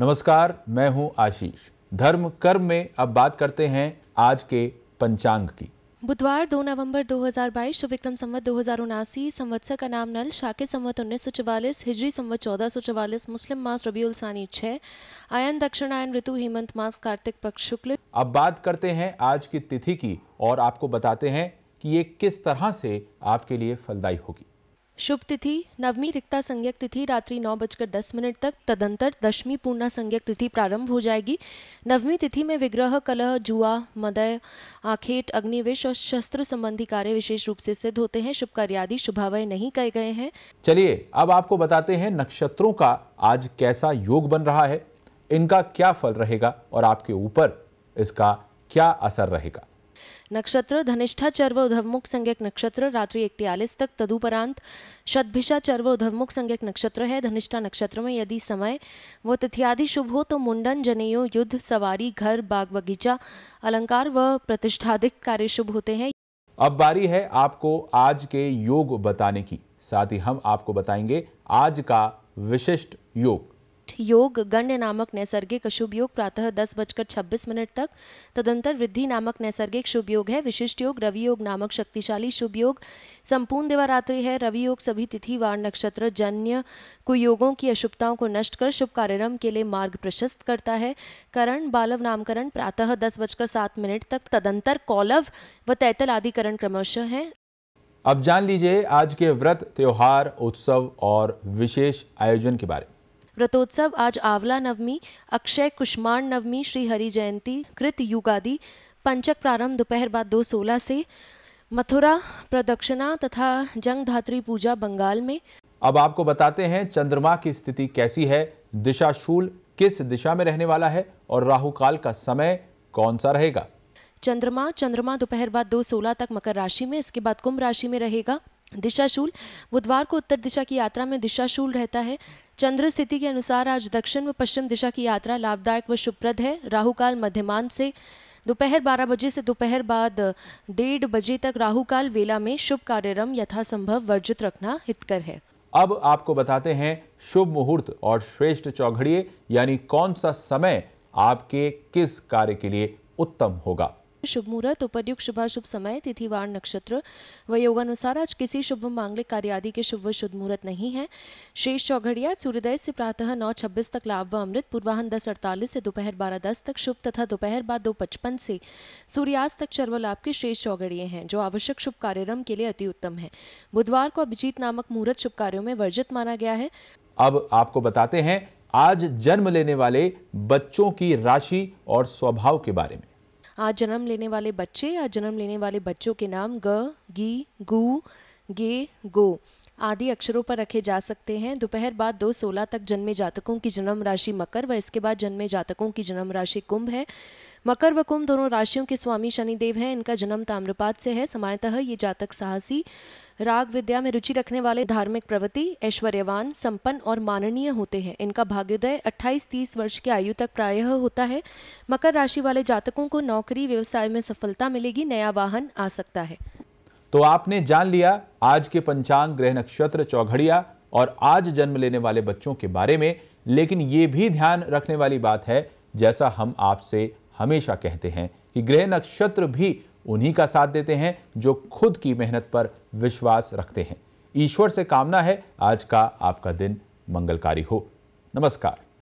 नमस्कार मैं हूं आशीष धर्म कर्म में अब बात करते हैं आज के पंचांग की बुधवार 2 नवंबर 2022 शुभ विक्रम संवत दो हजार उनासी संवत्सर का नाम नल शाके संवत उन्नीस सौ चवालीस हिजरी संवत चौदह सौ चवालीस मुस्लिम मास रबी सानी छह आयन दक्षिणायन ऋतु हेमंत मास कार्तिक पक्ष शुक्ल अब बात करते हैं आज की तिथि की और आपको बताते हैं कि ये किस तरह से आपके लिए फलदायी होगी शुभ तिथि नवमी रिक्ता संज्ञक तिथि रात्रि नौ बजकर दस मिनट तक तदंतर दशमी पूर्णा संज्ञक तिथि प्रारंभ हो जाएगी नवमी तिथि में विग्रह कलह जुआ मदय आखेट अग्निवेश और शस्त्र संबंधी कार्य विशेष रूप से सिद्ध होते हैं शुभ कार्य आदि शुभावय नहीं कहे गए हैं चलिए अब आपको बताते हैं नक्षत्रों का आज कैसा योग बन रहा है इनका क्या फल रहेगा और आपके ऊपर इसका क्या असर रहेगा नक्षत्र धनिष्ठा चर्व उधवमुख संज्ञक नक्षत्र रात्रि इकतालीस तक तदुपरांत शतभिषा चर्व उधवमुख संज्ञक नक्षत्र है धनिष्ठा नक्षत्र में यदि समय व तिथियादि शुभ हो तो मुंडन जनेयो युद्ध सवारी घर बाग बगीचा अलंकार व प्रतिष्ठाधिक कार्य शुभ होते हैं अब बारी है आपको आज के योग बताने की साथ ही हम आपको बताएंगे आज का विशिष्ट योग ईट योग गण्य नामक नैसर्गिक अशुभ योग प्रातः दस बजकर छब्बीस मिनट तक तदंतर वृद्धि नामक नैसर्गिक शुभ योग है विशिष्ट योग रवि योग नामक शक्तिशाली शुभ योग संपूर्ण दिवारात्रि है रवि योग सभी तिथि वार नक्षत्र जन्य कुयोगों की अशुभताओं को नष्ट कर शुभ कार्यक्रम के लिए मार्ग प्रशस्त करता है करण बालव नामकरण प्रातः दस बजकर सात मिनट तक तदंतर कौलव व तैतल आदि करण क्रमशः है अब जान लीजिए आज के व्रत त्योहार उत्सव और विशेष आयोजन के बारे में व्रतोत्सव आज आंवला नवमी अक्षय कुष्माण नवमी श्री हरि जयंती कृत युगादि पंचक प्रारंभ दोपहर बाद दो सोलह से मथुरा प्रदक्षिणा तथा जंग धात्री पूजा बंगाल में अब आपको बताते हैं चंद्रमा की स्थिति कैसी है दिशा शूल किस दिशा में रहने वाला है और राहु काल का समय कौन सा रहेगा चंद्रमा चंद्रमा दोपहर बाद दो सोलह तक मकर राशि में इसके बाद कुंभ राशि में रहेगा दिशाशूल बुधवार को उत्तर दिशा की यात्रा में दिशाशूल रहता है चंद्र स्थिति के अनुसार आज दक्षिण व पश्चिम दिशा की यात्रा लाभदायक व शुभप्रद है राहु काल मध्यमान से दोपहर 12 बजे से दोपहर बाद डेढ़ बजे तक राहु काल वेला में शुभ कार्यक्रम यथासंभव वर्जित रखना हितकर है अब आपको बताते हैं शुभ मुहूर्त और श्रेष्ठ चौघड़िए यानी कौन सा समय आपके किस कार्य के लिए उत्तम होगा शुभ मुहूर्त उपयुक्त शुभाशुभ समय तिथि वार नक्षत्र व योगानुसार आज किसी शुभ मांगलिक कार्य आदि के शुभ शुद्ध मुहूर्त नहीं है शेष चौघड़िया सूर्योदय से प्रातः नौ छब्बीस तक लाभ व अमृत पूर्वाहन दस अड़तालीस से दोपहर बारह दस तक शुभ तथा दोपहर बाद दो पचपन से सूर्यास्त तक चर्व लाभ के शेष चौघड़िये हैं जो आवश्यक शुभ कार्यक्रम के लिए अति उत्तम है बुधवार को अभिजीत नामक मुहूर्त शुभ कार्यो में वर्जित माना गया है अब आपको बताते हैं आज जन्म लेने वाले बच्चों की राशि और स्वभाव के बारे में आज जन्म लेने वाले बच्चे या जन्म लेने वाले बच्चों के नाम ग गी गु गे गो आदि अक्षरों पर रखे जा सकते हैं दोपहर बाद दो सोलह तक जन्मे जातकों की जन्म राशि मकर व इसके बाद जन्मे जातकों की जन्म राशि कुंभ है मकर व कुंभ दोनों राशियों के स्वामी शनि देव हैं इनका जन्म ताम्रपात से है सामान्यतः ये जातक साहसी राग विद्या में रुचि रखने वाले धार्मिक प्रवृत्ति ऐश्वर्यवान संपन्न और माननीय होते हैं इनका भाग्योदय 28-30 वर्ष की आयु तक प्रायः होता है मकर राशि वाले जातकों को नौकरी व्यवसाय में सफलता मिलेगी नया वाहन आ सकता है तो आपने जान लिया आज के पंचांग ग्रह नक्षत्र चौघड़िया और आज जन्म लेने वाले बच्चों के बारे में लेकिन ये भी ध्यान रखने वाली बात है जैसा हम आपसे हमेशा कहते हैं कि ग्रह नक्षत्र भी उन्हीं का साथ देते हैं जो खुद की मेहनत पर विश्वास रखते हैं ईश्वर से कामना है आज का आपका दिन मंगलकारी हो नमस्कार